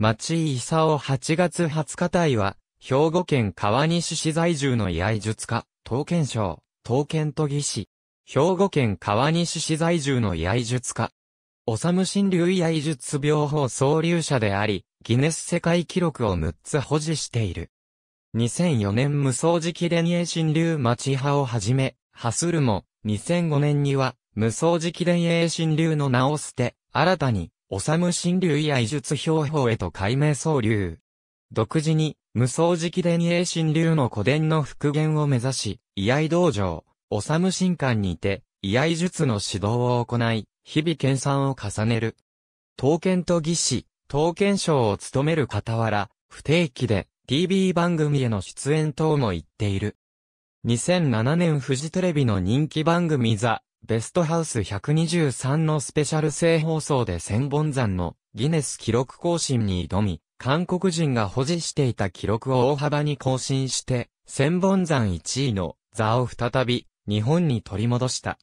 町井勲8月20日隊は、兵庫県川西市在住の居合術家、刀剣賞、刀剣都技師。兵庫県川西市在住の居合術家。おさむ新流居合術病法創立者であり、ギネス世界記録を6つ保持している。2004年無双式レ連営新流町派をはじめ、ハスルも、2005年には、無双期伝営。新流の名を捨て、新たに、おさむ神流や異術標法へと改名総流。独自に、無双直伝英神流の古伝の復元を目指し、居合道場、おさむ神官にて、居合術の指導を行い、日々研鑽を重ねる。刀剣と技師、刀剣賞を務める傍ら、不定期で TV 番組への出演等も行っている。2007年フジテレビの人気番組ザ・ベストハウス123のスペシャル性放送で千本山のギネス記録更新に挑み、韓国人が保持していた記録を大幅に更新して、千本山1位の座を再び日本に取り戻した。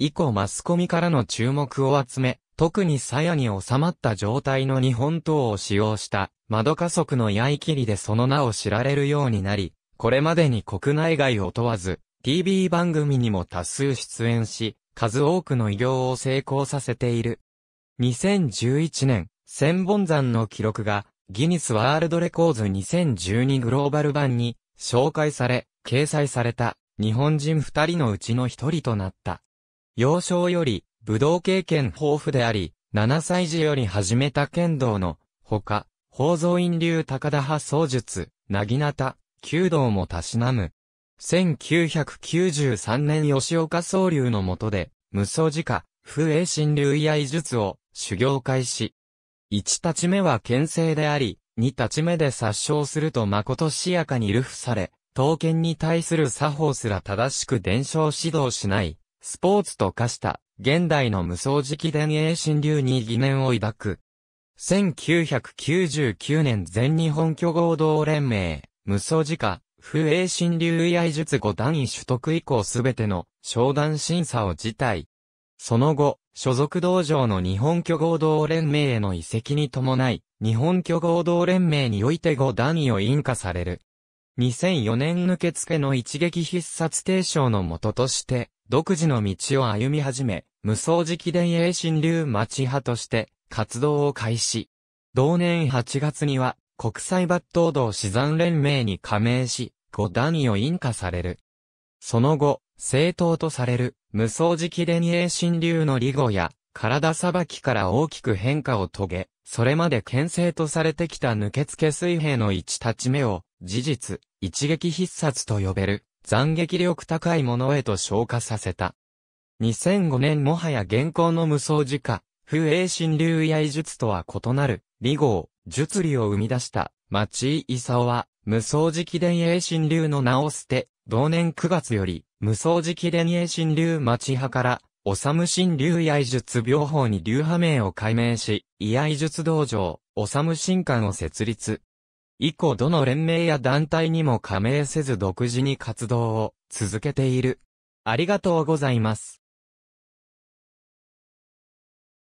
以降マスコミからの注目を集め、特に鞘に収まった状態の日本刀を使用した窓加速の刃切りでその名を知られるようになり、これまでに国内外を問わず、TV 番組にも多数出演し、数多くの偉業を成功させている。2011年、千本山の記録が、ギニスワールドレコーズ2012グローバル版に、紹介され、掲載された、日本人二人のうちの一人となった。幼少より、武道経験豊富であり、7歳児より始めた剣道の、ほか、宝蔵院流高田派槍術、なぎなた、弓道もたしなむ。1993年吉岡総流の下で、無双寺下、不衛神流や医術を修行開始。一立ち目は牽制であり、二立ち目で殺傷すると誠しやかに流布され、刀剣に対する作法すら正しく伝承指導しない、スポーツと化した、現代の無双直伝衛神流に疑念を抱く。1999年全日本巨合同連盟、無双寺下、不栄心流医愛術後段位取得以降すべての商談審査を辞退。その後、所属道場の日本巨合同連盟への移籍に伴い、日本巨合同連盟において後段位を引火される。2004年受付の一撃必殺提唱のもととして、独自の道を歩み始め、無双直伝衛心流町派として活動を開始。同年8月には、国際抜刀道資産連盟に加盟し、五段位を引火される。その後、正当とされる、無双直伝英神流の理語や、体さばきから大きく変化を遂げ、それまで牽制とされてきた抜け付け水平の一立ち目を、事実、一撃必殺と呼べる、斬撃力高いものへと昇華させた。2005年もはや現行の無双時化、不英神流や医術とは異なる、理号、術理を生み出した、町井勲は、無双直伝永神流の名を捨て、同年9月より、無双直伝永神流町派から、おさむ神流医愛術病法に流派名を改名し、医愛術道場、おさむ神官を設立。以降どの連盟や団体にも加盟せず独自に活動を続けている。ありがとうございます。